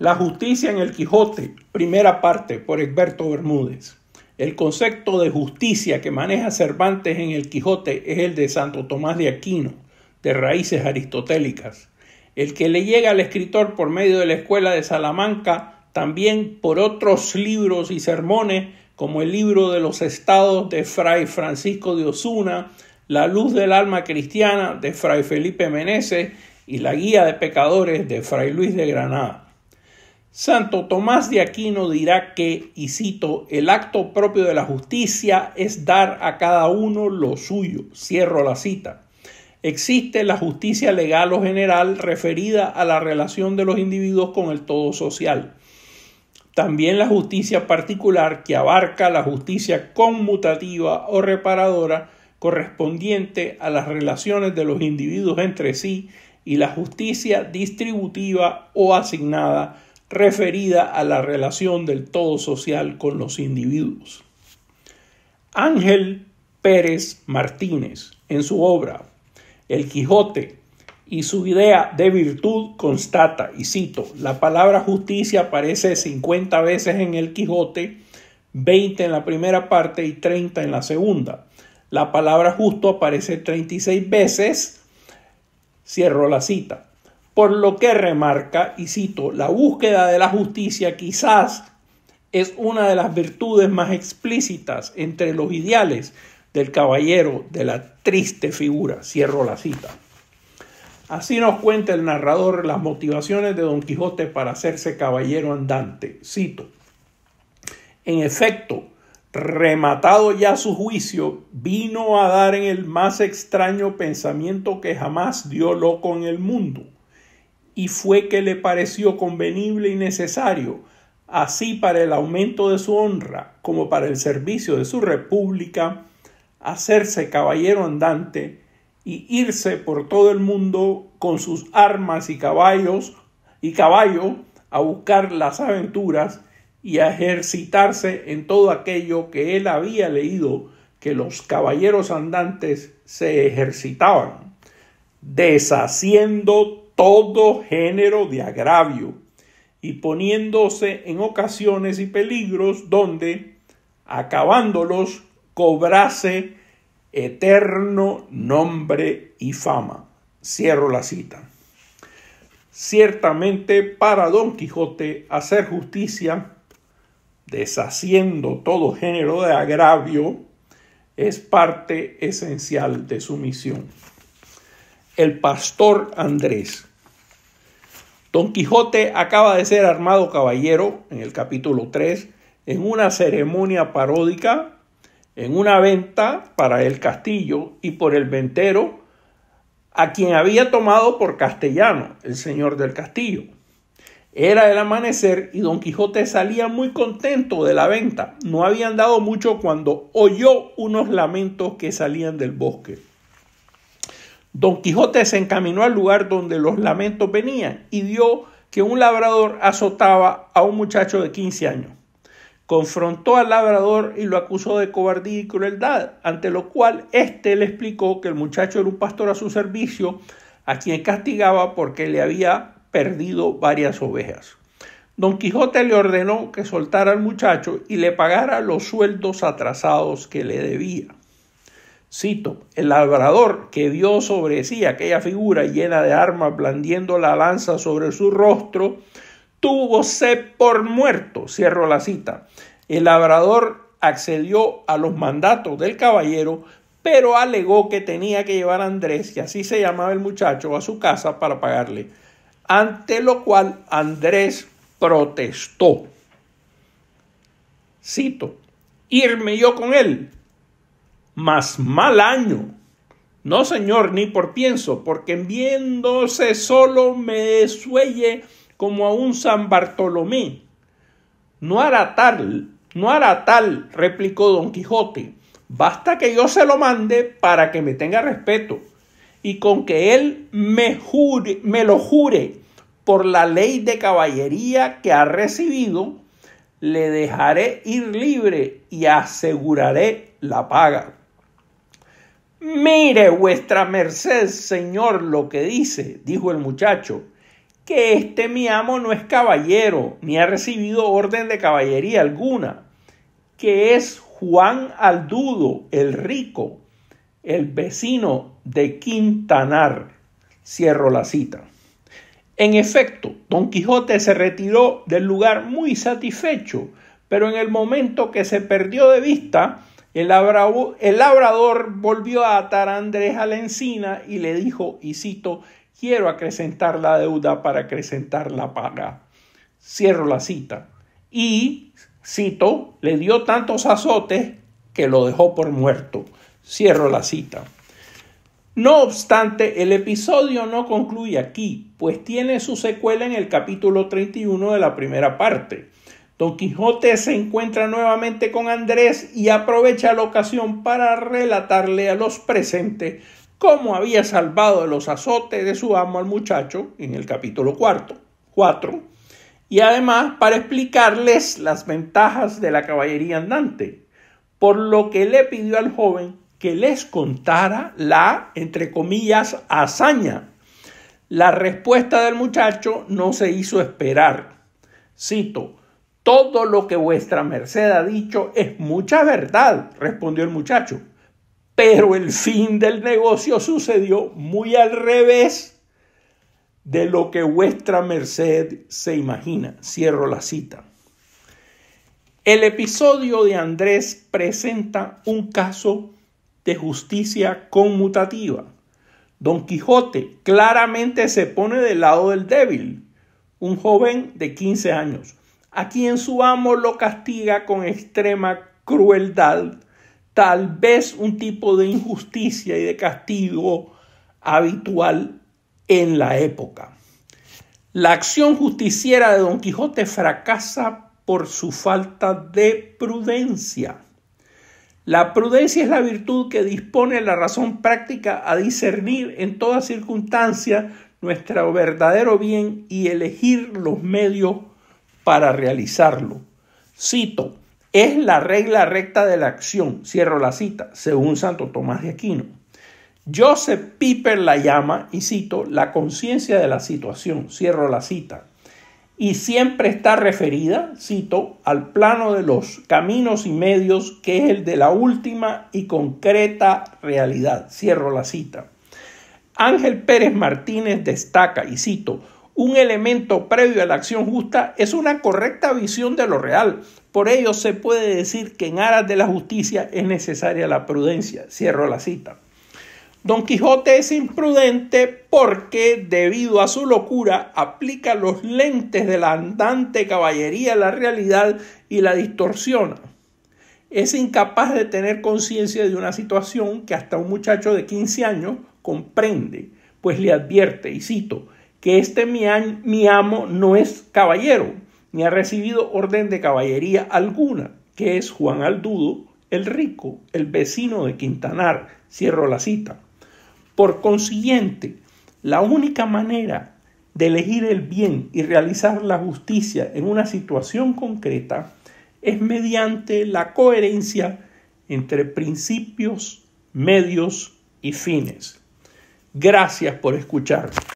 La justicia en el Quijote, primera parte por Egberto Bermúdez. El concepto de justicia que maneja Cervantes en el Quijote es el de Santo Tomás de Aquino, de raíces aristotélicas, el que le llega al escritor por medio de la Escuela de Salamanca, también por otros libros y sermones, como el libro de los estados de Fray Francisco de Osuna, La luz del alma cristiana de Fray Felipe Meneses y La guía de pecadores de Fray Luis de Granada. Santo Tomás de Aquino dirá que, y cito, el acto propio de la justicia es dar a cada uno lo suyo. Cierro la cita. Existe la justicia legal o general referida a la relación de los individuos con el todo social. También la justicia particular que abarca la justicia conmutativa o reparadora correspondiente a las relaciones de los individuos entre sí y la justicia distributiva o asignada referida a la relación del todo social con los individuos. Ángel Pérez Martínez, en su obra El Quijote y su idea de virtud, constata, y cito, la palabra justicia aparece 50 veces en El Quijote, 20 en la primera parte y 30 en la segunda. La palabra justo aparece 36 veces, cierro la cita por lo que remarca, y cito, la búsqueda de la justicia quizás es una de las virtudes más explícitas entre los ideales del caballero de la triste figura. Cierro la cita. Así nos cuenta el narrador las motivaciones de Don Quijote para hacerse caballero andante. Cito. En efecto, rematado ya su juicio, vino a dar en el más extraño pensamiento que jamás dio loco en el mundo y fue que le pareció convenible y necesario, así para el aumento de su honra como para el servicio de su república, hacerse caballero andante y irse por todo el mundo con sus armas y caballos y caballo a buscar las aventuras y a ejercitarse en todo aquello que él había leído que los caballeros andantes se ejercitaban, deshaciendo todo género de agravio y poniéndose en ocasiones y peligros donde, acabándolos, cobrase eterno nombre y fama. Cierro la cita. Ciertamente para Don Quijote hacer justicia, deshaciendo todo género de agravio, es parte esencial de su misión. El pastor Andrés Don Quijote acaba de ser armado caballero en el capítulo 3, en una ceremonia paródica, en una venta para el castillo y por el ventero, a quien había tomado por castellano, el señor del castillo. Era el amanecer y don Quijote salía muy contento de la venta. No habían dado mucho cuando oyó unos lamentos que salían del bosque. Don Quijote se encaminó al lugar donde los lamentos venían y vio que un labrador azotaba a un muchacho de 15 años. Confrontó al labrador y lo acusó de cobardía y crueldad, ante lo cual éste le explicó que el muchacho era un pastor a su servicio, a quien castigaba porque le había perdido varias ovejas. Don Quijote le ordenó que soltara al muchacho y le pagara los sueldos atrasados que le debía. Cito, el labrador que dio sobre sí aquella figura llena de armas blandiendo la lanza sobre su rostro, Tuvo sed por muerto. Cierro la cita. El labrador accedió a los mandatos del caballero, pero alegó que tenía que llevar a Andrés, que así se llamaba el muchacho, a su casa para pagarle, ante lo cual Andrés protestó. Cito, irme yo con él, mas mal año. No, señor, ni por pienso, porque viéndose solo me suelle como a un San Bartolomé. No hará tal, no hará tal, replicó don Quijote. Basta que yo se lo mande para que me tenga respeto y con que él me, jure, me lo jure por la ley de caballería que ha recibido, le dejaré ir libre y aseguraré la paga. Mire vuestra merced, señor, lo que dice, dijo el muchacho, que este mi amo no es caballero, ni ha recibido orden de caballería alguna, que es Juan Aldudo, el rico, el vecino de Quintanar. Cierro la cita. En efecto, don Quijote se retiró del lugar muy satisfecho, pero en el momento que se perdió de vista, el, labrador volvió a atar a Andrés a la encina y le dijo, y cito, quiero acrecentar la deuda para acrecentar la paga. Cierro la cita. Y, cito, le dio tantos azotes que lo dejó por muerto. Cierro la cita. No obstante, el episodio no concluye aquí, pues tiene su secuela en el capítulo 31 de la primera parte. Don Quijote se encuentra nuevamente con Andrés y aprovecha la ocasión para relatarle a los presentes cómo había salvado de los azotes de su amo al muchacho en el capítulo cuarto, 4, y además para explicarles las ventajas de la caballería andante, por lo que le pidió al joven que les contara la, entre comillas, hazaña. La respuesta del muchacho no se hizo esperar. Cito, todo lo que vuestra merced ha dicho es mucha verdad, respondió el muchacho. Pero el fin del negocio sucedió muy al revés de lo que vuestra merced se imagina. Cierro la cita. El episodio de Andrés presenta un caso de justicia conmutativa. Don Quijote claramente se pone del lado del débil, un joven de 15 años a quien su amo lo castiga con extrema crueldad, tal vez un tipo de injusticia y de castigo habitual en la época. La acción justiciera de Don Quijote fracasa por su falta de prudencia. La prudencia es la virtud que dispone la razón práctica a discernir en toda circunstancia nuestro verdadero bien y elegir los medios para realizarlo. Cito, es la regla recta de la acción, cierro la cita, según Santo Tomás de Aquino. Joseph Piper la llama, y cito, la conciencia de la situación, cierro la cita, y siempre está referida, cito, al plano de los caminos y medios, que es el de la última y concreta realidad, cierro la cita. Ángel Pérez Martínez destaca, y cito, un elemento previo a la acción justa es una correcta visión de lo real. Por ello se puede decir que en aras de la justicia es necesaria la prudencia. Cierro la cita. Don Quijote es imprudente porque, debido a su locura, aplica los lentes de la andante caballería a la realidad y la distorsiona. Es incapaz de tener conciencia de una situación que hasta un muchacho de 15 años comprende, pues le advierte, y cito, que este mi, amo no es caballero, ni ha recibido orden de caballería alguna, que es Juan Aldudo, el rico, el vecino de Quintanar. Cierro la cita. Por consiguiente, la única manera de elegir el bien y realizar la justicia en una situación concreta es mediante la coherencia entre principios, medios y fines. Gracias por escuchar.